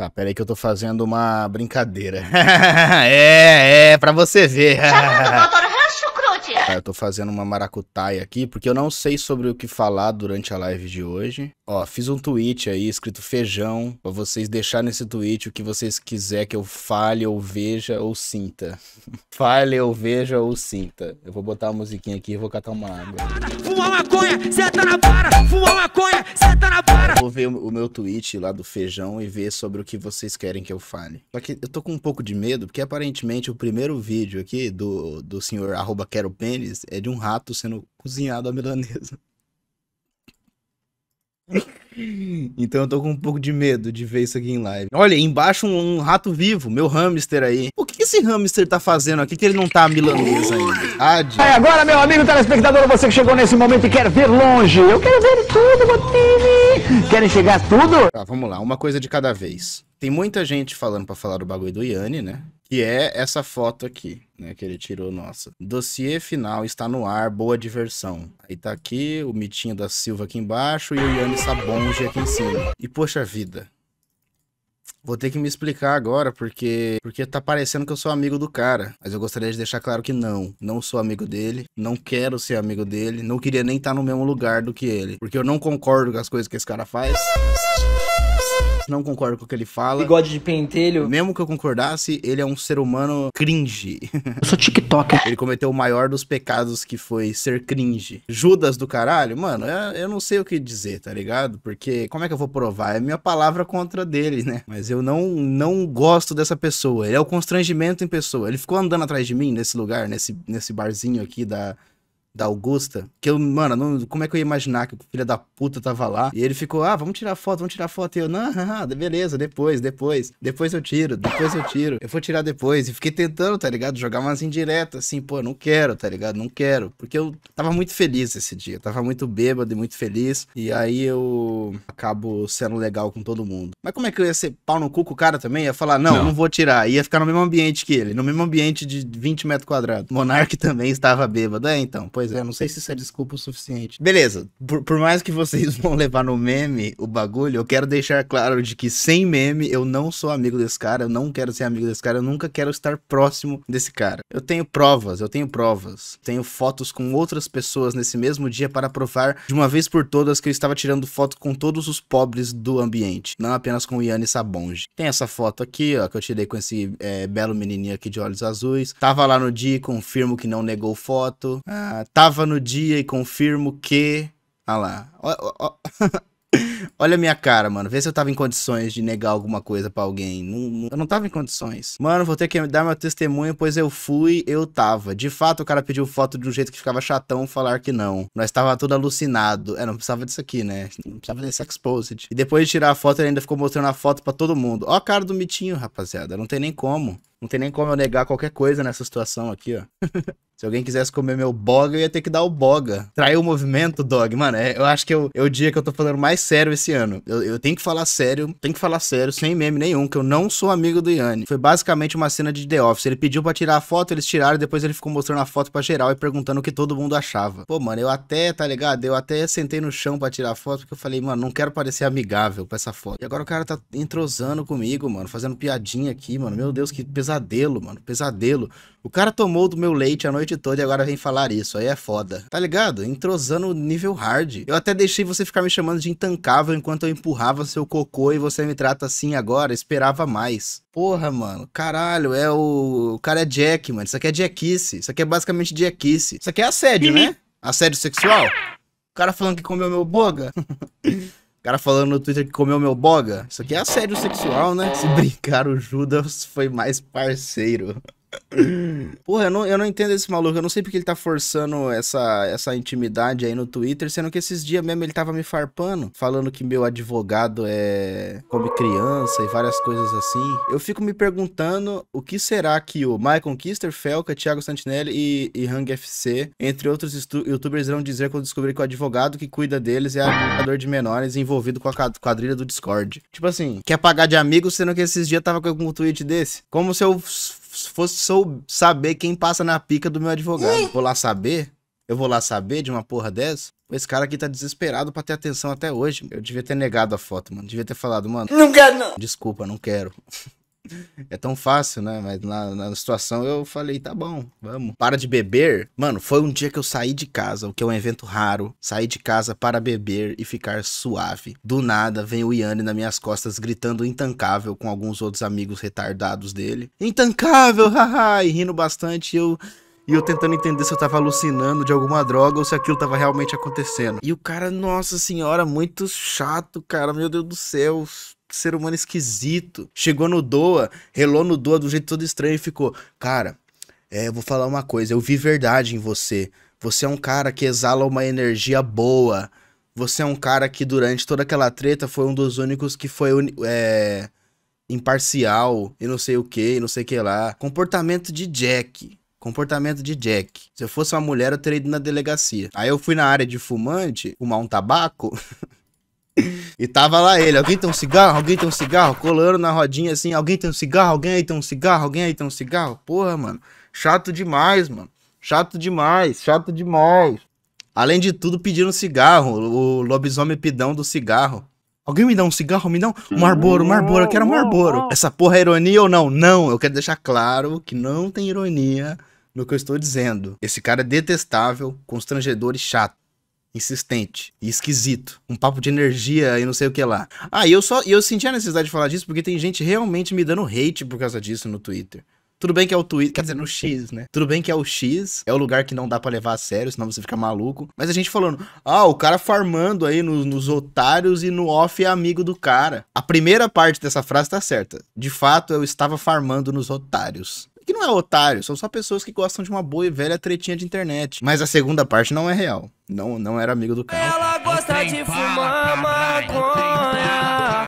Tá, peraí que eu tô fazendo uma brincadeira. é, é, pra você ver. Tá, tá, eu tô fazendo uma maracutaia aqui, porque eu não sei sobre o que falar durante a live de hoje. Ó, fiz um tweet aí escrito feijão, pra vocês deixarem nesse tweet o que vocês quiser que eu fale ou veja ou sinta. fale ou veja ou sinta. Eu vou botar a musiquinha aqui e vou catar uma água. Fuma maconha, senta tá na para, fuma meu tweet lá do feijão e ver sobre o que vocês querem que eu fale. Só que eu tô com um pouco de medo, porque aparentemente o primeiro vídeo aqui do, do senhor arroba quero pênis é de um rato sendo cozinhado à milanesa. Então eu tô com um pouco de medo de ver isso aqui em live. Olha, embaixo um, um rato vivo, meu hamster aí. O que esse hamster tá fazendo aqui que ele não tá milanês ainda? Adi. É agora, meu amigo telespectador, você que chegou nesse momento e quer ver longe. Eu quero ver tudo, Botini. Querem chegar tudo? Tá, vamos lá, uma coisa de cada vez. Tem muita gente falando para falar do bagulho do Yanni, né? que é essa foto aqui, né, que ele tirou nossa. Dossiê final está no ar, boa diversão. Aí tá aqui o Mitinho da Silva aqui embaixo e o Yannis Sabonge aqui em cima. E poxa vida, Vou ter que me explicar agora, porque porque tá parecendo que eu sou amigo do cara. Mas eu gostaria de deixar claro que não. Não sou amigo dele. Não quero ser amigo dele. Não queria nem estar tá no mesmo lugar do que ele. Porque eu não concordo com as coisas que esse cara faz não concordo com o que ele fala. Bigode de pentelho. Mesmo que eu concordasse, ele é um ser humano cringe. Eu sou TikToker. Ele cometeu o maior dos pecados que foi ser cringe. Judas do caralho, mano, eu, eu não sei o que dizer, tá ligado? Porque como é que eu vou provar? É minha palavra contra dele, né? Mas eu não, não gosto dessa pessoa. Ele é o constrangimento em pessoa. Ele ficou andando atrás de mim nesse lugar, nesse, nesse barzinho aqui da, da Augusta, que eu, mano, não, como é que eu ia imaginar que o filho da puta tava lá? E ele ficou, ah, vamos tirar foto, vamos tirar foto. E eu, não, ah, beleza, depois, depois, depois eu tiro, depois eu tiro, eu vou tirar depois. E fiquei tentando, tá ligado? Jogar umas indiretas, assim, pô, não quero, tá ligado? Não quero. Porque eu tava muito feliz esse dia, tava muito bêbado e muito feliz. E aí eu acabo sendo legal com todo mundo. Mas como é que eu ia ser pau no cu com o cara também? Ia falar, não, não, não vou tirar. Ia ficar no mesmo ambiente que ele, no mesmo ambiente de 20 metros quadrados. Monark também estava bêbado, é então, pô, Pois é, não sei se isso é desculpa o suficiente. Beleza, por, por mais que vocês vão levar no meme o bagulho, eu quero deixar claro de que sem meme eu não sou amigo desse cara, eu não quero ser amigo desse cara, eu nunca quero estar próximo desse cara. Eu tenho provas, eu tenho provas. Tenho fotos com outras pessoas nesse mesmo dia para provar de uma vez por todas que eu estava tirando foto com todos os pobres do ambiente, não apenas com o Yanni Sabonge. Tem essa foto aqui, ó, que eu tirei com esse é, belo menininho aqui de olhos azuis. Tava lá no dia, confirmo que não negou foto. Ah, Tava no dia e confirmo que. Ah lá. Olha a minha cara, mano. Vê se eu tava em condições de negar alguma coisa para alguém. Não, não, eu não tava em condições. Mano, vou ter que dar meu testemunho, pois eu fui, eu tava. De fato, o cara pediu foto de um jeito que ficava chatão falar que não. Nós tava tudo alucinado. É, não precisava disso aqui, né? Não precisava desse exposed. E depois de tirar a foto, ele ainda ficou mostrando a foto para todo mundo. Ó a cara do mitinho, rapaziada. Não tem nem como. Não tem nem como eu negar qualquer coisa nessa situação aqui, ó. Se alguém quisesse comer meu boga, eu ia ter que dar o boga. Traiu o movimento, dog. Mano, é, eu acho que eu, é o dia que eu tô falando mais sério esse ano. Eu, eu, tenho que falar sério, tenho que falar sério, sem meme nenhum, que eu não sou amigo do Yanni. Foi basicamente uma cena de The Office. Ele pediu pra tirar a foto, eles tiraram, depois ele ficou mostrando a foto pra geral e perguntando o que todo mundo achava. Pô, mano, eu até, tá ligado? Eu até sentei no chão pra tirar a foto, porque eu falei, mano, não quero parecer amigável pra essa foto. E agora o cara tá entrosando comigo, mano, fazendo piadinha aqui, mano. Meu Deus, que pesadelo pesadelo, mano. Pesadelo. O cara tomou do meu leite a noite toda e agora vem falar isso. Aí é foda. Tá ligado? Entrosando nível hard. Eu até deixei você ficar me chamando de intancável enquanto eu empurrava seu cocô e você me trata assim agora. Esperava mais. Porra, mano. Caralho, é o. O cara é Jack, mano. Isso aqui é Jackice. Isso aqui é basicamente Jackice. Isso aqui é assédio, né? Assédio sexual? O cara falando que comeu meu boga? O cara falando no Twitter que comeu meu boga. Isso aqui é assédio sexual, né? Se brincar, o Judas foi mais parceiro. Porra, eu não, eu não entendo esse maluco. Eu não sei porque ele tá forçando essa, essa intimidade aí no Twitter, sendo que esses dias mesmo ele tava me farpando, falando que meu advogado é como criança e várias coisas assim. Eu fico me perguntando o que será que o Michael Kister, Felca, Thiago Santinelli e, e Hang FC, entre outros youtubers, irão dizer quando descobrir que o advogado que cuida deles é advogado de menores envolvido com a quadrilha do Discord. Tipo assim, quer pagar de amigo, sendo que esses dias tava com um tweet desse? Como se eu fosse sou, saber quem passa na pica do meu advogado. Vou lá saber? Eu vou lá saber de uma porra dessa? Esse cara aqui tá desesperado pra ter atenção até hoje. Eu devia ter negado a foto, mano. Devia ter falado, mano. Não quero, não. Desculpa, não quero. é tão fácil, né? Mas na, na, situação eu falei, tá bom, vamos. Para de beber? Mano, foi um dia que eu saí de casa, o que é um evento raro. Saí de casa para beber e ficar suave. Do nada, vem o Iane nas minhas costas gritando intancável com alguns outros amigos retardados dele. Intancável, haha! E rindo bastante, eu... E eu tentando entender se eu tava alucinando de alguma droga ou se aquilo tava realmente acontecendo. E o cara, nossa senhora, muito chato, cara. Meu Deus do céu ser humano esquisito. Chegou no Doa, relou no Doa do jeito todo estranho e ficou, cara, é, eu vou falar uma coisa, eu vi verdade em você. Você é um cara que exala uma energia boa. Você é um cara que durante toda aquela treta foi um dos únicos que foi é, imparcial e não sei o que, não sei o que lá. Comportamento de Jack. Comportamento de Jack. Se eu fosse uma mulher, eu teria ido na delegacia. Aí eu fui na área de fumante, fumar um tabaco. E tava lá ele, alguém tem um cigarro, alguém tem um cigarro, colando na rodinha assim, alguém tem um cigarro, alguém aí tem um cigarro, alguém aí tem um cigarro. Porra, mano, chato demais, mano. Chato demais, chato demais. Além de tudo, pediram cigarro, o lobisomem pidão do cigarro. Alguém me dá um cigarro, me dá um Marlboro, Marlboro, eu quero um Marlboro. Essa porra é ironia ou não? Não, eu quero deixar claro que não tem ironia no que eu estou dizendo. Esse cara é detestável, constrangedor e chato insistente e esquisito. Um papo de energia e não sei o que lá. Ah, e eu só eu senti a necessidade de falar disso porque tem gente realmente me dando hate por causa disso no Twitter. Tudo bem que é o Twitter, quer dizer, no X, né? Tudo bem que é o X, é o lugar que não dá para levar a sério, senão você fica maluco. Mas a gente falando, ah, o cara farmando aí nos, nos otários e no off é amigo do cara. A primeira parte dessa frase tá certa. De fato, eu estava farmando nos otários que não é otário, são só pessoas que gostam de uma boa e velha tretinha de internet. Mas a segunda parte não é real. Não, não era amigo do cara. Ela gosta de fumar maconha.